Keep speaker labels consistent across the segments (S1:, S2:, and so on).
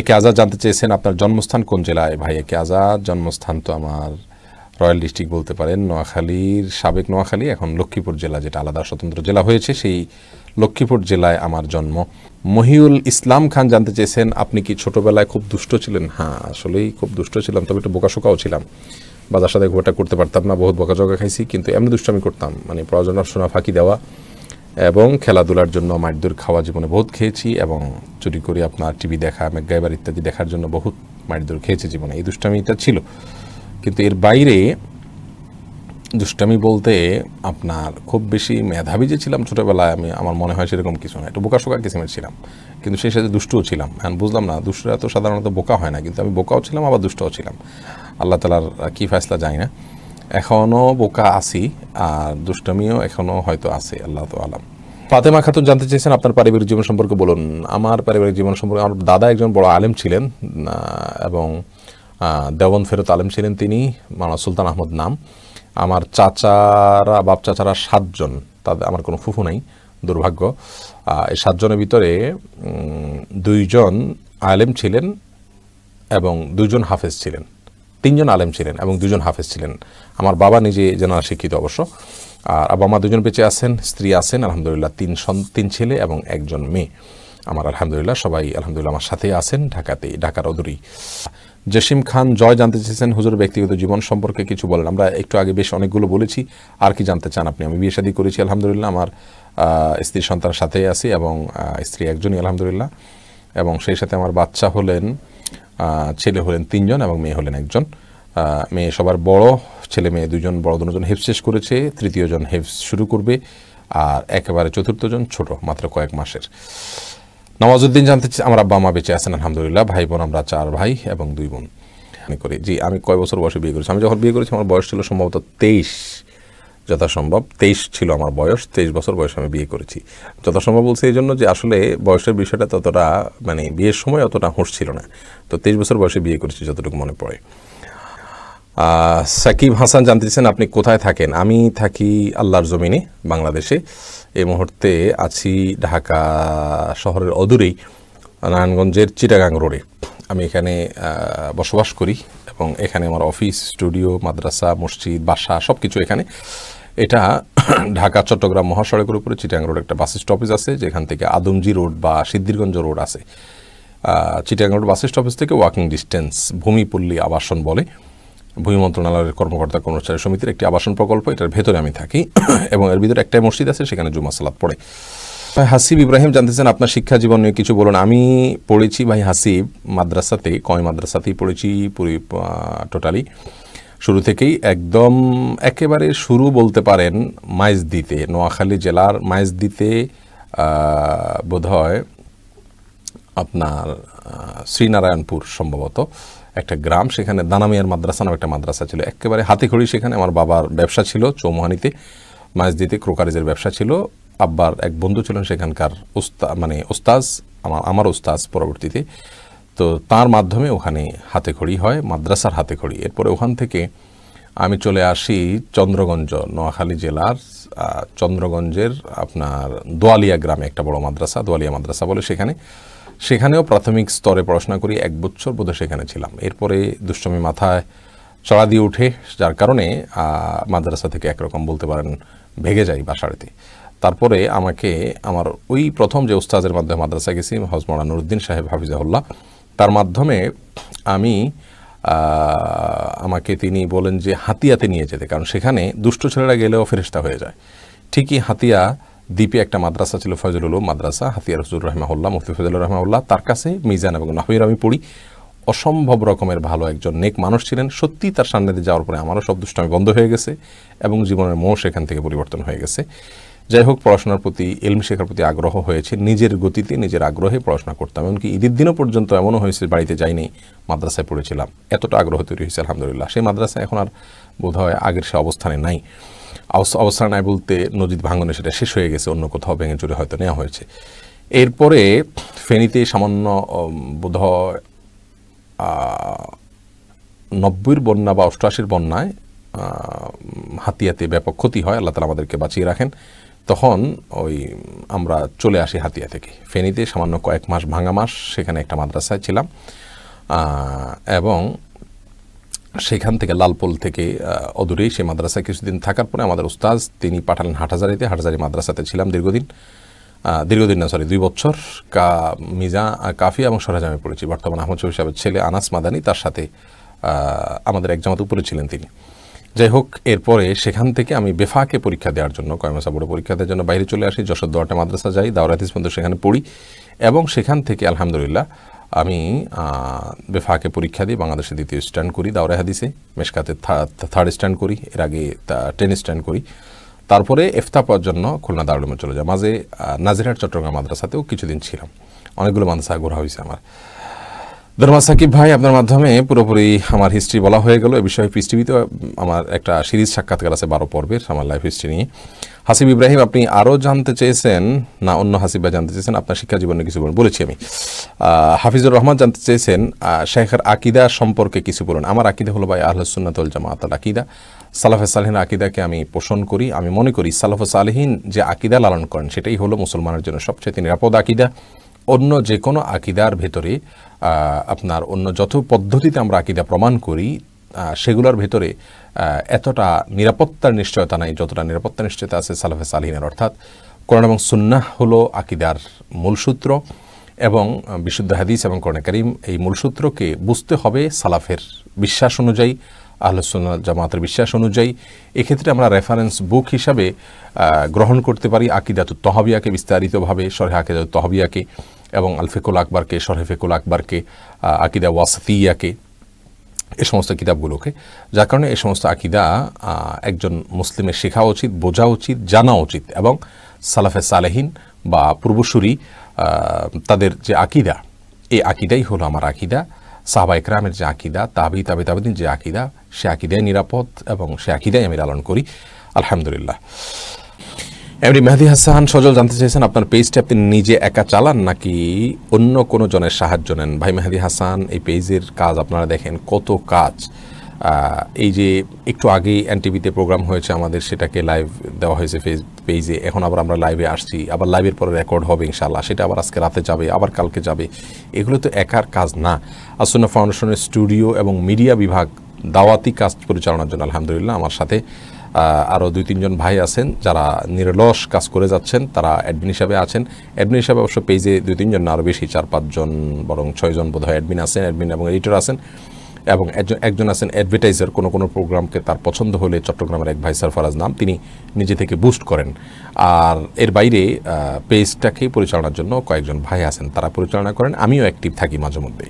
S1: একে আজাদ জানতে চেয়েছেন আপনার জন্মস্থান কোন জেলায় ভাই একে আজাদ জন্মস্থান তো আমার রয়্যাল ডিস্ট্রিক্ট বলতে পারেন নোয়াখালীর সাবেক নোয়াখালী এখন লক্ষ্মীপুর জেলা যেটা আলাদা স্বতন্ত্র জেলা হয়েছে সেই লক্ষ্মীপুর জেলায় আমার জন্ম মহিউল ইসলাম খান জানতে চেয়েছেন আপনি কি ছোটোবেলায় খুব দুষ্ট ছিলেন হ্যাঁ আসলেই খুব দুষ্ট ছিলাম তবে একটু বোকাশোকাও ছিলাম বাজার সাথে ঘোটা করতে পারতাম না বহুত বকাঝকা খাইছি কিন্তু এমনি আমি করতাম মানে পড়াশোনা শোনা ফাঁকি দেওয়া এবং খেলাধুলার জন্য দূর খাওয়া জীবনে বহুত খেয়েছি এবং চুরি করে আপনার টিভি দেখা মেঘাইবার ইত্যাদি দেখার জন্য বহুত দূর খেয়েছি জীবনে এই দুষ্টামিটা ছিল কিন্তু এর বাইরে দুষ্টামি বলতে আপনার খুব বেশি মেধাবী যে ছিলাম ছোটোবেলায় আমি আমার মনে হয় সেরকম কিছু না একটু বোকাশোকা কিসিমের ছিলাম কিন্তু সেই সাথে দুষ্টও ছিলাম এখন বুঝলাম না দুষ্টরা তো সাধারণত বোকা হয় না কিন্তু আমি বোকাও ছিলাম আবার দুষ্টও ছিলাম আল্লাহ তালার কী ফ্যাসলা যায় না এখনও বোকা আছি আর দুষ্টমিও এখনও হয়তো আছে আল্লাহ তো আলাম ফাতেমা খাতুন জানতে চেয়েছেন আপনার পারিবারিক জীবন সম্পর্কে বলুন আমার পারিবারিক জীবন সম্পর্কে আমার দাদা একজন বড় আলেম ছিলেন এবং দেওবন ফেরত আলেম ছিলেন তিনি মানা সুলতান আহমদ নাম আমার চাচারা বাপ চাচারা সাতজন তাদের আমার কোনো ফুফু নাই দুর্ভাগ্য এই সাতজনের ভিতরে দুইজন আলেম ছিলেন এবং দুজন হাফেজ ছিলেন তিনজন আলেম ছিলেন এবং দুজন হাফেজ ছিলেন আমার বাবা নিজে জানা শিক্ষিত অবশ্য আর বাবা মা দুজন বেঁচে আছেন স্ত্রী আছেন আলহামদুলিল্লাহ তিন তিন ছেলে এবং একজন মেয়ে আমার আলহামদুলিল্লাহ সবাই আলহামদুলিল্লাহ আমার সাথে আছেন ঢাকাতে ঢাকার অদূরেই জসিম খান জয় জানতে চেয়েছেন হুজুর ব্যক্তিগত জীবন সম্পর্কে কিছু বলেন আমরা একটু আগে বেশ অনেকগুলো বলেছি আর কি জানতে চান আপনি আমি বিয়ে শাদী করেছি আলহামদুলিল্লাহ আমার স্ত্রী সন্তানের সাথেই আছি এবং স্ত্রী একজনই আলহামদুলিল্লাহ এবং সেই সাথে আমার বাচ্চা হলেন ছেলে হলেন তিনজন এবং মেয়ে হলেন একজন মেয়ে সবার বড় ছেলে মেয়ে দুজন বড় দুজন হেফ শেষ করেছে তৃতীয়জন হেফ শুরু করবে আর একেবারে চতুর্থ জন ছোট মাত্র কয়েক মাসের নওয়াজুদ্দিন জানতে আমার আব্বা মা বেঁচে আছেন আলহামদুলিল্লাহ ভাই বোন আমরা চার ভাই এবং দুই বোন করি জি আমি কয় বছর বয়সে বিয়ে করেছি আমি যখন বিয়ে করেছি আমার বয়স ছিল সম্ভবত তেইশ যথাসম্ভব তেইশ ছিল আমার বয়স তেইশ বছর বয়সে আমি বিয়ে করেছি যথাসম্ভব বলছি এই জন্য যে আসলে বয়সের বিষয়টা ততটা মানে বিয়ের সময় অতটা হুঁশ ছিল না তো তেইশ বছর বয়সে বিয়ে করেছি যতটুকু মনে পড়ে সাকিব হাসান জানতে চাইছেন আপনি কোথায় থাকেন আমি থাকি আল্লাহর জমিনে বাংলাদেশে এই মুহূর্তে আছি ঢাকা শহরের অদূরেই নারায়ণগঞ্জের চিটাগাং রোডে আমি এখানে বসবাস করি এবং এখানে আমার অফিস স্টুডিও মাদ্রাসা মসজিদ বাসা সব কিছু এখানে এটা ঢাকা চট্টগ্রাম মহাসড়কের উপরে চিটিয়াং রোড একটা বাস স্টপেজ আছে যেখান থেকে আদমজি রোড বা সিদ্ধিরগঞ্জ রোড আছে চিটাঙ্গ রোড বাস স্টপেজ থেকে ওয়াকিং ডিস্টেন্স ভূমিপল্লী আবাসন বলে ভূমি মন্ত্রণালয়ের কর্মকর্তা কর্মচারী সমিতির একটি আবাসন প্রকল্প এটার ভেতরে আমি থাকি এবং এর ভিতরে একটাই মসজিদ আছে সেখানে জুমা সালাত পড়ে ভাই হাসিব ইব্রাহিম জানতেছেন আপনার শিক্ষা জীবন নিয়ে কিছু বলুন আমি পড়েছি ভাই হাসিব মাদ্রাসাতে কয় মাদ্রাসাতেই পড়েছি পুরী টোটালি শুরু থেকেই একদম একেবারে শুরু বলতে পারেন মাইজদিতে নোয়াখালী জেলার মাইজদিতে বোধহয় আপনার শ্রীনারায়ণপুর সম্ভবত একটা গ্রাম সেখানে দানামিয়ার মাদ্রাসা নামে একটা মাদ্রাসা ছিল একেবারে হাতিখড়ি সেখানে আমার বাবার ব্যবসা ছিল চৌমহানিতে মাইজদিতে ক্রোকারিজের ব্যবসা ছিল আব্বার এক বন্ধু ছিলেন সেখানকার উস্তা মানে ওস্তাজ আমার আমার ওস্তাজ পরবর্তীতে তো তার মাধ্যমে ওখানে হাতে খড়ি হয় মাদ্রাসার হাতে খড়ি এরপরে ওখান থেকে আমি চলে আসি চন্দ্রগঞ্জ নোয়াখালী জেলার চন্দ্রগঞ্জের আপনার দোয়ালিয়া গ্রামে একটা বড় মাদ্রাসা দোয়ালিয়া মাদ্রাসা বলে সেখানে সেখানেও প্রাথমিক স্তরে পড়াশোনা করি এক বছর বোধহয় সেখানে ছিলাম এরপরে দুষ্টমী মাথায় চড়া দিয়ে উঠে যার কারণে মাদ্রাসা থেকে একরকম বলতে পারেন ভেগে যাই বাসাড়িতে তারপরে আমাকে আমার ওই প্রথম যে উস্তাদের মাধ্যমে মাদ্রাসা গেছি হজমরা নুরুদ্দিন সাহেব হাফিজাহুল্লাহ তার মাধ্যমে আমি আমাকে তিনি বলেন যে হাতিয়াতে নিয়ে যেতে কারণ সেখানে দুষ্ট ছেলেরা গেলেও ফেরিস্তা হয়ে যায় ঠিকই হাতিয়া দ্বীপে একটা মাদ্রাসা ছিল ফজলুল মাদ্রাসা হাতিয়ার ফজুর রহমাউল্লাহ মুফতি ফজলুর রহমাউল্লাহ তার কাছে মিজান এবং নাহির আমি পড়ি অসম্ভব রকমের ভালো একজন নেক মানুষ ছিলেন সত্যি তার সামনে যাওয়ার পরে আমারও সব দুষ্টামি বন্ধ হয়ে গেছে এবং জীবনের মোহ সেখান থেকে পরিবর্তন হয়ে গেছে যাই হোক পড়াশোনার প্রতি এলম শেখার প্রতি আগ্রহ হয়েছে নিজের গতিতে নিজের আগ্রহে পড়াশোনা করতাম এমনকি ঈদের দিনও পর্যন্ত এমনও হয়েছে বাড়িতে যাইনি মাদ্রাসায় পড়েছিলাম এতটা আগ্রহ তৈরি হয়েছে আলহামদুলিল্লাহ সেই মাদ্রাসা এখন আর বোধ হয় আগের সে অবস্থানে নাই অবস্থান নাই বলতে নদীর ভাঙনে সেটা শেষ হয়ে গেছে অন্য কোথাও ভেঙে চুরে হয়তো নেওয়া হয়েছে এরপরে ফেনীতে সামান্য বোধ নব্বইয়ের বন্যা বা অষ্টআশির বন্যায় হাতিয়াতে ব্যাপক ক্ষতি হয় আল্লাহ তালা আমাদেরকে বাঁচিয়ে রাখেন তখন ওই আমরা চলে আসি হাতিয়া থেকে ফেনীতে সামান্য কয়েক মাস ভাঙা মাস সেখানে একটা মাদ্রাসায় ছিলাম এবং সেখান থেকে লালপোল থেকে অদূরেই সেই মাদ্রাসায় কিছুদিন থাকার পরে আমাদের উস্তাজ তিনি পাঠালেন হাটহাজারিতে হাটহাজারি মাদ্রাসাতে ছিলাম দীর্ঘদিন দীর্ঘদিন না সরি দুই বছর কা মিজা কাফি এবং সরাজামে পড়েছি বর্তমান আহমদ শহীদ সাহেবের ছেলে আনাস মাদানি তার সাথে আমাদের এক জামাত উপরে ছিলেন তিনি যাই হোক এরপরে সেখান থেকে আমি বেফাকে পরীক্ষা দেওয়ার জন্য কয়মাসা বোর্ডে পরীক্ষা দেওয়ার জন্য বাইরে চলে আসি যশোর দোয়াটা মাদ্রাসা যাই দাওরাতিস পর্যন্ত সেখানে পড়ি এবং সেখান থেকে আলহামদুলিল্লাহ আমি বেফাকে পরীক্ষা দিই বাংলাদেশে দ্বিতীয় স্ট্যান্ড করি দাওরা হাদিসে মেশকাতে থার্ড স্ট্যান্ড করি এর আগে টেন স্ট্যান্ড করি তারপরে এফতা পাওয়ার জন্য খুলনা দারুলুমে চলে যায় মাঝে নাজিরহাট চট্টগ্রাম মাদ্রাসাতেও কিছুদিন ছিলাম অনেকগুলো মাদ্রাসা ঘোরা হয়েছে আমার ধর্মা সাকিব ভাই আপনার মাধ্যমে পুরোপুরি আমার হিস্ট্রি বলা হয়ে গেল এ বিষয়ে পিস টিভিতে আমার একটা সিরিজ সাক্ষাৎকার আছে বারো পর্বের আমার লাইফ হিস্ট্রি নিয়ে হাসিব ইব্রাহিম আপনি আরও জানতে চেয়েছেন না অন্য হাসিব ভাই জানতে চেয়েছেন আপনার শিক্ষা জীবনে কিছু বলুন বলেছি আমি হাফিজুর রহমান জানতে চেয়েছেন শেখের আকিদা সম্পর্কে কিছু বলুন আমার আকিদা হলো ভাই আহলসুন্নাতল জামাত আকিদা সালাফে সালহীন আকিদাকে আমি পোষণ করি আমি মনে করি সালাফে সালহীন যে আকিদা লালন করেন সেটাই হলো মুসলমানের জন্য সবচেয়ে নিরাপদ আকিদা অন্য যে কোনো আকিদার ভেতরে আপনার অন্য যত পদ্ধতিতে আমরা আকিদা প্রমাণ করি সেগুলোর ভেতরে এতটা নিরাপত্তার নিশ্চয়তা নাই যতটা নিরাপত্তা নিশ্চয়তা আছে সালাফে সালহিনের অর্থাৎ কোরআন এবং সুন্নাহ হলো আকিদার মূলসূত্র এবং বিশুদ্ধ হাদিস এবং কর্ণাকারিম করিম এই মূলসূত্রকে বুঝতে হবে সালাফের বিশ্বাস অনুযায়ী আলোচনা জামাতের বিশ্বাস অনুযায়ী এক্ষেত্রে আমরা রেফারেন্স বুক হিসাবে গ্রহণ করতে পারি আকিদাতুল তহবিয়াকে বিস্তারিতভাবে শরহে আকিদাতুল তহবিয়াকে এবং আলফেকুল আকবরকে শরহে আকবরকে আকিদা ওয়াসফিয়াকে এ সমস্ত কিতাবগুলোকে যার কারণে এ সমস্ত আকিদা একজন মুসলিমের শেখা উচিত বোঝা উচিত জানা উচিত এবং সালাফে সালেহীন বা পূর্বসূরি তাদের যে আকিদা এই আকিদাই হলো আমার আকিদা সাহবা ইকরামের যে আকিদা তাবি তাবি তাবিদিন যে আকিদা সে আকিদায় নিরাপদ এবং সে আকিদাই আমি লালন করি আলহামদুলিল্লাহ এমনি মেহদি হাসান সজল জানতে চেয়েছেন আপনার পেজটি আপনি নিজে একা চালান নাকি অন্য কোনো জনের সাহায্য নেন ভাই মেহেদি হাসান এই পেজের কাজ আপনারা দেখেন কত কাজ এই যে একটু আগেই টিভিতে প্রোগ্রাম হয়েছে আমাদের সেটাকে লাইভ দেওয়া হয়েছে ফেস পেজে এখন আবার আমরা লাইভে আসছি আবার লাইভের পরে রেকর্ড হবে ইনশাল্লাহ সেটা আবার আজকে রাতে যাবে আবার কালকে যাবে এগুলো তো একার কাজ না আসন্না ফাউন্ডেশনের স্টুডিও এবং মিডিয়া বিভাগ দাওয়াতি কাজ পরিচালনার জন্য আলহামদুলিল্লাহ আমার সাথে আরও দুই তিনজন ভাই আছেন যারা নিরলস কাজ করে যাচ্ছেন তারা অ্যাডমিন হিসাবে আছেন অ্যাডমিন হিসাবে অবশ্য পেজে দুই তিনজন না আরও বেশি চার পাঁচজন বরং ছয়জন বোধহয় অ্যাডমিন আছেন অ্যাডমিন এবং এডিটর আছেন এবং একজন আছেন অ্যাডভার্টাইজার কোনো কোনো প্রোগ্রামকে তার পছন্দ হলে চট্টগ্রামের এক ভাই সারফারাজ নাম তিনি নিজে থেকে বুস্ট করেন আর এর বাইরে পেজটাকে পরিচালনার জন্য কয়েকজন ভাই আছেন তারা পরিচালনা করেন আমিও অ্যাক্টিভ থাকি মাঝে মধ্যে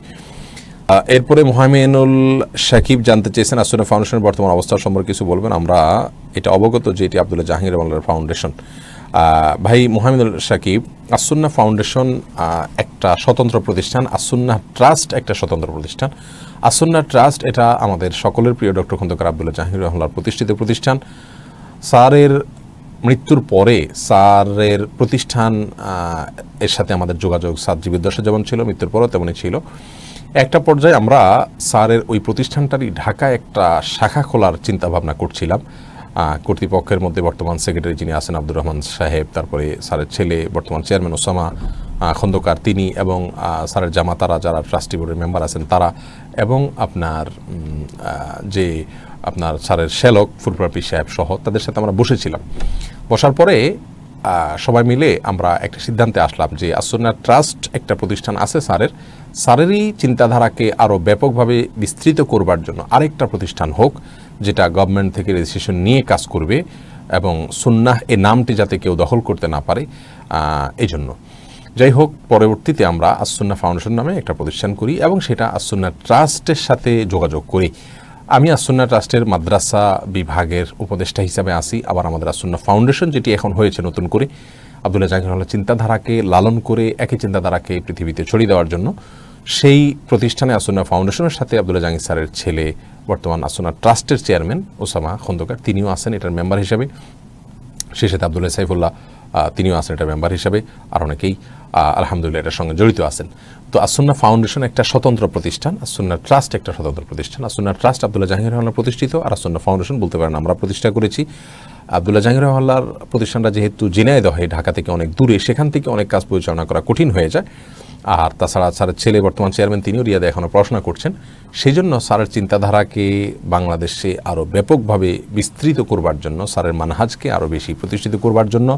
S1: এরপরে মোহামেনুল শাকিব জানতে চেয়েছেন আসলে ফাউন্ডেশনের বর্তমান অবস্থা সম্পর্কে কিছু বলবেন আমরা এটা অবগত যে এটি আবদুল্লাহ জাহাঙ্গীর বাংলার ফাউন্ডেশন ভাই মোহামিদুল সাকিব আসুন্না ফাউন্ডেশন একটা স্বতন্ত্র প্রতিষ্ঠান আসুন্না ট্রাস্ট একটা স্বতন্ত্র প্রতিষ্ঠান আসুন্না ট্রাস্ট এটা আমাদের সকলের প্রিয় ডক্টর খন্দকার আবদুল্লাহ জাহির রহমার প্রতিষ্ঠিত প্রতিষ্ঠান স্যারের মৃত্যুর পরে স্যারের প্রতিষ্ঠান এর সাথে আমাদের যোগাযোগ সাত দশা যেমন ছিল মৃত্যুর পরও তেমনই ছিল একটা পর্যায়ে আমরা স্যারের ওই প্রতিষ্ঠানটারই ঢাকা একটা শাখা খোলার চিন্তাভাবনা করছিলাম কর্তৃপক্ষের মধ্যে বর্তমান সেক্রেটারি যিনি আছেন আব্দুর রহমান সাহেব তারপরে স্যারের ছেলে বর্তমান চেয়ারম্যান ওসামা খন্দকার তিনি এবং স্যারের জামাতারা যারা ট্রাস্টি বোর্ডের মেম্বার আছেন তারা এবং আপনার যে আপনার স্যারের শ্যালক ফুরপ্রাপি সাহেব সহ তাদের সাথে আমরা বসেছিলাম বসার পরে সবাই মিলে আমরা একটা সিদ্ধান্তে আসলাম যে আসন্না ট্রাস্ট একটা প্রতিষ্ঠান আছে স্যারের স্যারেরই চিন্তাধারাকে আরও ব্যাপকভাবে বিস্তৃত করবার জন্য আরেকটা প্রতিষ্ঠান হোক যেটা গভর্নমেন্ট থেকে রেজিস্ট্রেশন নিয়ে কাজ করবে এবং সুন্নাহ এ নামটি যাতে কেউ দখল করতে না পারে এই জন্য যাই হোক পরবর্তীতে আমরা আসুন্না ফাউন্ডেশন নামে একটা প্রতিষ্ঠান করি এবং সেটা আসুন্না ট্রাস্টের সাথে যোগাযোগ করি আমি আসুন্না ট্রাস্টের মাদ্রাসা বিভাগের উপদেষ্টা হিসাবে আসি আবার আমাদের আসুন্না ফাউন্ডেশন যেটি এখন হয়েছে নতুন করে আবদুল্লাহ জাহাঙ্গীর চিন্তাধারাকে লালন করে একই চিন্তাধারাকে পৃথিবীতে ছড়িয়ে দেওয়ার জন্য সেই প্রতিষ্ঠানে আসন্না ফাউন্ডেশনের সাথে আবদুল্লাহ জাহিদ স্যারের ছেলে বর্তমান আসন্না ট্রাস্টের চেয়ারম্যান ওসামা খন্দকার তিনিও আছেন এটার মেম্বার হিসাবে সেই সাথে আবদুল্লাহ সাইফুল্লাহ তিনিও আছেন এটার মেম্বার হিসাবে আর অনেকেই আলহামদুলিল্লাহ এটার সঙ্গে জড়িত আছেন তো আসুন্না ফাউন্ডেশন একটা স্বতন্ত্র প্রতিষ্ঠান আসুন্না ট্রাস্ট একটা স্বতন্ত্র প্রতিষ্ঠান আসুন্না ট্রাস্ট আবদুল্লাহ জাহির রহমান প্রতিষ্ঠিত আর আসুন্না ফাউন্ডেশন বলতে পারেন আমরা প্রতিষ্ঠা করেছি আবদুল্লাহ জাহির রহমান্লার প্রতিষ্ঠানটা যেহেতু হয় ঢাকা থেকে অনেক দূরে সেখান থেকে অনেক কাজ পরিচালনা করা কঠিন হয়ে যায় আর তাছাড়া স্যারের ছেলে বর্তমান চেয়ারম্যান তিনিও রিয়াদে এখনও পড়াশোনা করছেন সেই জন্য স্যারের চিন্তাধারাকে বাংলাদেশে আরও ব্যাপকভাবে বিস্তৃত করবার জন্য স্যারের মানহাজকে আরও বেশি প্রতিষ্ঠিত করবার জন্য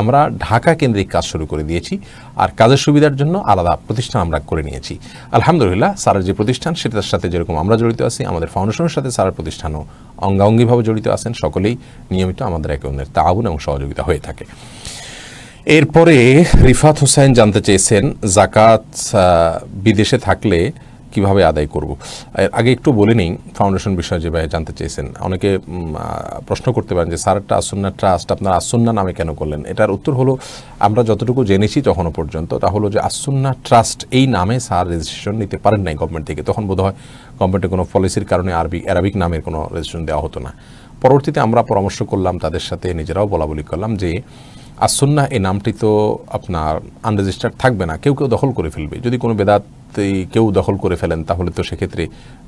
S1: আমরা ঢাকা কেন্দ্রিক কাজ শুরু করে দিয়েছি আর কাজের সুবিধার জন্য আলাদা প্রতিষ্ঠান আমরা করে নিয়েছি আলহামদুলিল্লাহ স্যারের যে প্রতিষ্ঠান সেটার সাথে যেরকম আমরা জড়িত আছি আমাদের ফাউন্ডেশনের সাথে স্যারের প্রতিষ্ঠানও অঙ্গাঙ্গিভাবে জড়িত আছেন সকলেই নিয়মিত আমাদের একে অন্যের তাবুন এবং সহযোগিতা হয়ে থাকে এরপরে রিফাত হোসেন জানতে চেয়েছেন জাকাত বিদেশে থাকলে কিভাবে আদায় করব আগে একটু বলে নিই ফাউন্ডেশন বিষয়ে যে ভাই জানতে চেয়েছেন অনেকে প্রশ্ন করতে পারেন যে স্যার একটা আসন্না ট্রাস্ট আপনার আসন্না নামে কেন করলেন এটার উত্তর হলো আমরা যতটুকু জেনেছি তখনও পর্যন্ত তা হলো যে আসন্না ট্রাস্ট এই নামে স্যার রেজিস্ট্রেশন নিতে পারেন নাই গভর্নমেন্ট থেকে তখন বোধহয় গভর্নমেন্টের কোনো পলিসির কারণে আরবি অ্যারাবিক নামের কোনো রেজিস্ট্রেশন দেওয়া হতো না পরবর্তীতে আমরা পরামর্শ করলাম তাদের সাথে নিজেরাও বলা বলি করলাম যে আর সুন্না এই নামটি তো আপনার আনরেজিস্টার্ড থাকবে না কেউ কেউ দখল করে ফেলবে যদি কোনো বেদাত কেউ দখল করে ফেলেন তাহলে তো সেক্ষেত্রে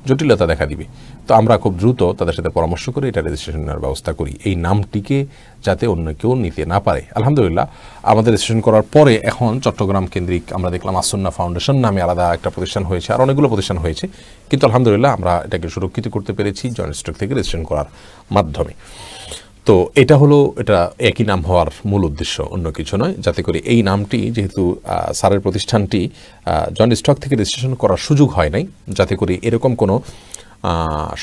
S1: জটিলতা দেখা দিবে তো আমরা খুব দ্রুত তাদের সাথে পরামর্শ করে এটা রেজিস্ট্রেশন নেওয়ার ব্যবস্থা করি এই নামটিকে যাতে অন্য কেউ নিতে না পারে আলহামদুলিল্লাহ আমাদের রেজিস্ট্রেশন করার পরে এখন চট্টগ্রাম কেন্দ্রিক আমরা দেখলাম আসন্না ফাউন্ডেশন নামে আলাদা একটা প্রতিষ্ঠান হয়েছে আর অনেকগুলো প্রতিষ্ঠান হয়েছে কিন্তু আলহামদুলিল্লাহ আমরা এটাকে সুরক্ষিত করতে পেরেছি জয়েন্ট স্ট্রোক থেকে রেজিস্ট্রেশন করার মাধ্যমে তো এটা হলো এটা একই নাম হওয়ার মূল উদ্দেশ্য অন্য কিছু নয় যাতে করে এই নামটি যেহেতু সারের প্রতিষ্ঠানটি জন স্টক থেকে রেজিস্ট্রেশন করার সুযোগ হয় নাই যাতে করে এরকম কোনো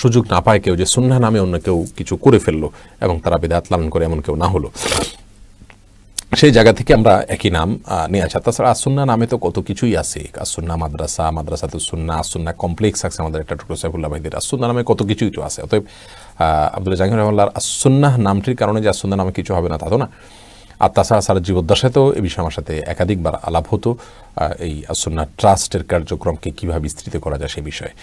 S1: সুযোগ না পায় কেউ যে সন্ধ্যা নামে অন্য কেউ কিছু করে ফেললো এবং তারা বেদাত লালন করে এমন কেউ না হলো সেই জায়গা থেকে আমরা একই নাম নিয়ে আসা তাছাড়া আসুন্না নামে তো কত কিছুই আছে আসুন্না মাদ্রাসা মাদ্রাসা তো সুন্না আসুন্না কমপ্লেক্স আছে আমাদের একটা টুকরো সাইফুল্লাহ ভাইদের আসুন্না নামে কত কিছুই তো আছে অতএব আব্দুল জাহির রহমাল্লাহ আসুন্না নামটির কারণে যে আসুন্না নামে কিছু হবে না তা তো না আর তাছাড়া স্যার জীবদ্দশাতেও এ বিষয়ে আমার সাথে একাধিকবার আলাপ হতো এই আসুন্না ট্রাস্টের কার্যক্রমকে কীভাবে বিস্তৃত করা যায় সে বিষয়ে